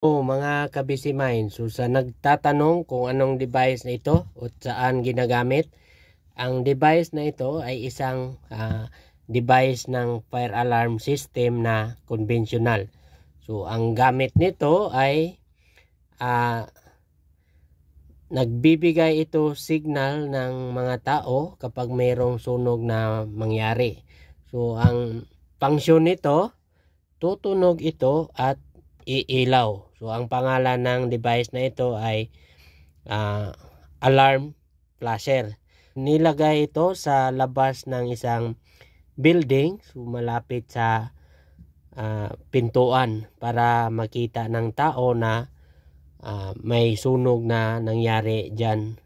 Oh, mga kabisi mine, so sa nagtatanong kung anong device na ito at saan ginagamit, ang device na ito ay isang uh, device ng fire alarm system na conventional. So ang gamit nito ay uh, nagbibigay ito signal ng mga tao kapag mayroong sunog na mangyari. So ang function nito, tutunog ito at iilaw. So ang pangalan ng device na ito ay uh, alarm flasher. Nilagay ito sa labas ng isang building so malapit sa uh, pintuan para makita ng tao na uh, may sunog na nangyari dyan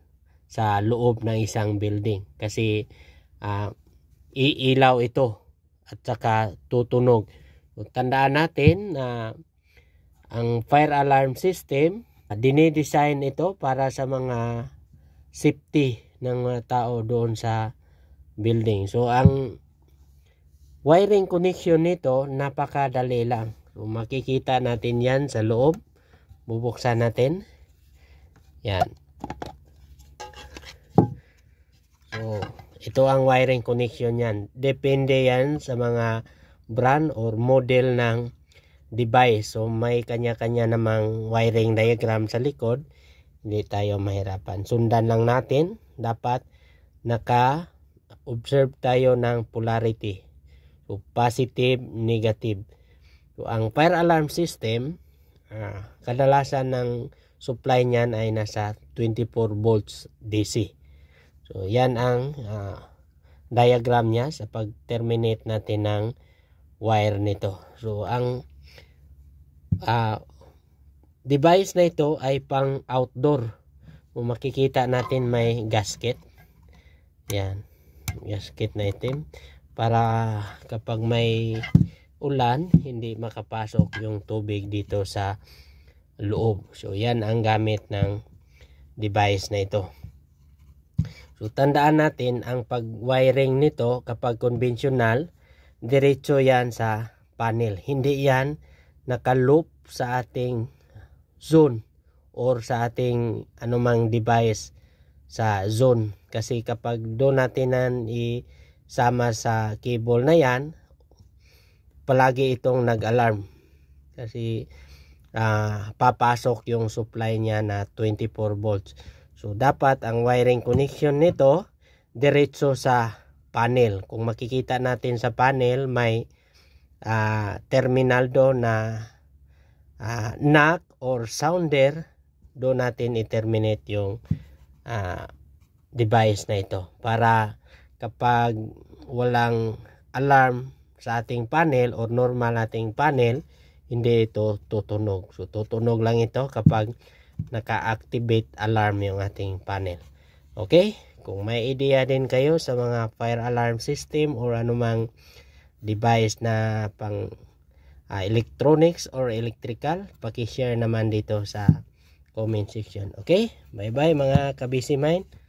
sa loob ng isang building kasi uh, iilaw ito at saka tutunog. So, tandaan natin na uh, ang fire alarm system, dinidesign ito para sa mga safety ng mga tao doon sa building. So, ang wiring connection nito, napakadali lang. So, makikita natin yan sa loob. Bubuksan natin. Yan. So, ito ang wiring connection yan. Depende yan sa mga brand or model ng device. So may kanya-kanya namang wiring diagram sa likod. Hindi tayo mahirapan. Sundan lang natin. Dapat naka-observe tayo ng polarity. So positive, negative. So ang fire alarm system, ah, kadalasan ng supply niyan ay nasa 24 volts DC. So yan ang ah, diagram niya sa pag-terminate natin ng wire nito. So ang uh, device na ito ay pang outdoor kung makikita natin may gasket yan gasket na itim para kapag may ulan hindi makapasok yung tubig dito sa loob so yan ang gamit ng device na ito so tandaan natin ang pag wiring nito kapag conventional diretso yan sa panel hindi yan nakaloop sa ating zone or sa ating anumang device sa zone kasi kapag doon natin nan isama sa cable na yan palagi itong nag-alarm kasi uh, papasok yung supply niya na 24 volts so dapat ang wiring connection nito diretso sa panel kung makikita natin sa panel may uh, terminal do na uh, knock or sounder do natin i-terminate yung uh, device na ito para kapag walang alarm sa ating panel or normal ating panel hindi ito tutunog so tutunog lang ito kapag naka-activate alarm yung ating panel okay kung may idea din kayo sa mga fire alarm system or anumang device na pang uh, electronics or electrical, paki-share naman dito sa comment section. Okay? Bye-bye mga kabisi mine.